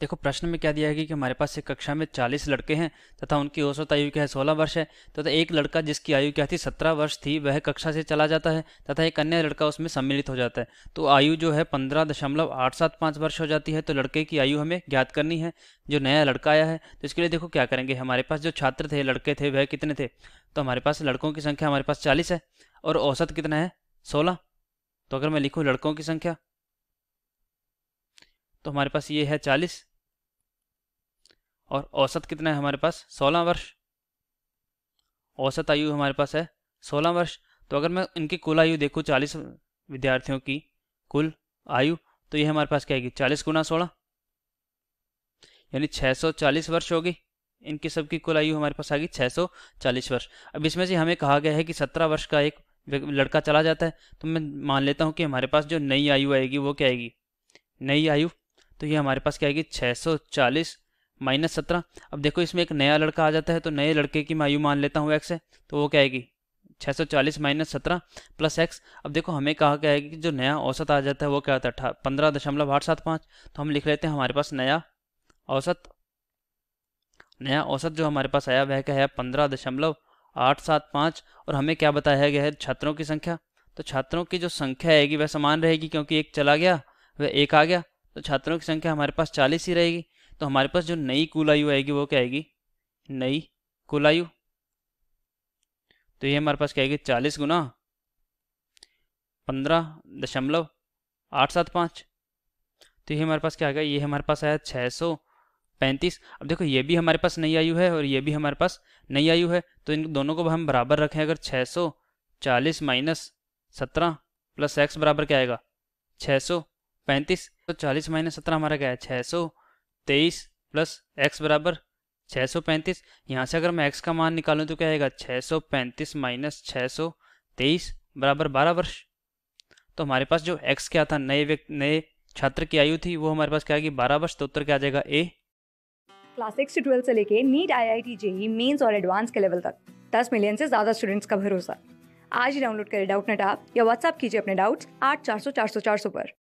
देखो प्रश्न में क्या दिया है कि हमारे पास एक कक्षा में चालीस लड़के हैं तथा उनकी औसत आयु क्या है सोलह वर्ष है तथा एक लड़का जिसकी आयु क्या थी सत्रह वर्ष थी वह कक्षा से चला जाता है तथा एक अन्य लड़का उसमें सम्मिलित हो जाता है तो आयु जो है पंद्रह दशमलव आठ सात पाँच वर्ष हो जाती है तो लड़के की आयु हमें ज्ञात करनी है जो नया लड़का आया है तो इसके लिए देखो क्या करेंगे हमारे पास जो छात्र थे लड़के थे वह कितने थे तो हमारे पास लड़कों की संख्या हमारे पास चालीस है और औसत कितना है सोलह तो अगर मैं लिखूँ लड़कों की संख्या तो हमारे पास ये है चालीस और औसत कितना है हमारे पास सोलह वर्ष औसत आयु हमारे पास है सोलह वर्ष तो अगर मैं इनकी कुल आयु देखूँ चालीस विद्यार्थियों की कुल आयु तो ये हमारे पास क्या आएगी चालीस गुना सोलह यानी 640 सौ चालीस वर्ष होगी इनकी सबकी कुल आयु हमारे पास आ गई छः सौ चालीस वर्ष अब इसमें से हमें कहा गया है कि सत्रह वर्ष का एक लड़का चला जाता है तो मैं मान लेता हूँ कि हमारे पास जो नई आयु आएगी वो क्या आएगी नई आयु तो ये हमारे पास क्या आएगी छः सौ चालीस माइनस सत्रह अब देखो इसमें एक नया लड़का आ जाता है तो नए लड़के की मैं आयु मान लेता हूँ एक्स है तो वो क्या आएगी 640 माइनस सत्रह प्लस एक्स अब देखो हमें कहा गया है कि जो नया औसत आ जाता है वो क्या होता है पंद्रह दशमलव आठ सात पाँच तो हम लिख लेते हैं हमारे पास नया औसत नया औसत जो हमारे पास आया वह क्या है पंद्रह दशमलव आठ सात पाँच और हमें क्या बताया गया है छात्रों की संख्या तो छात्रों की जो संख्या आएगी वह समान रहेगी क्योंकि एक चला गया वह एक आ गया तो छात्रों की संख्या हमारे पास चालीस ही रहेगी तो हमारे पास जो नई कुल आयु आएगी वो क्या आएगी नई कुल आयु तो ये हमारे पास क्या आएगी चालीस गुना पंद्रह दशमलव आठ सात पाँच तो ये हमारे पास क्या गया ये हमारे पास आया छः सौ पैंतीस अब देखो ये भी हमारे पास नई आयु है और ये भी हमारे पास नई आयु है तो इन दोनों को हम बराबर रखें अगर छः सौ चालीस माइनस सत्रह प्लस एक्स बराबर क्या आएगा छः सौ पैंतीस तो चालीस माइनस सत्रह हमारा क्या है छः सौ तेईस प्लस एक्स बराबर छः सौ पैंतीस यहाँ से अगर मैं एक्स का मान निकालूँ तो क्या आएगा छः सौ पैंतीस माइनस छः सौ तेईस बराबर बारह वर्ष तो हमारे पास जो एक्स क्या था नए व्यक्ति नए छात्र की आयु थी वो हमारे पास क्या आएगी बारह वर्ष तो उत्तर क्या आ जाएगा ए क्लास सिक्स से ट्वेल्व से लेके NEET IIT JEE mains और एडवांस के लेवल तक दस मिलियन से ज्यादा स्टूडेंट्स का भरोसा आज ही डाउनलोड करें डाउट नेट आप या व्हाट्सअप कीजिए अपने डाउट्स आठ चार सौ चार सौ चार सौ पर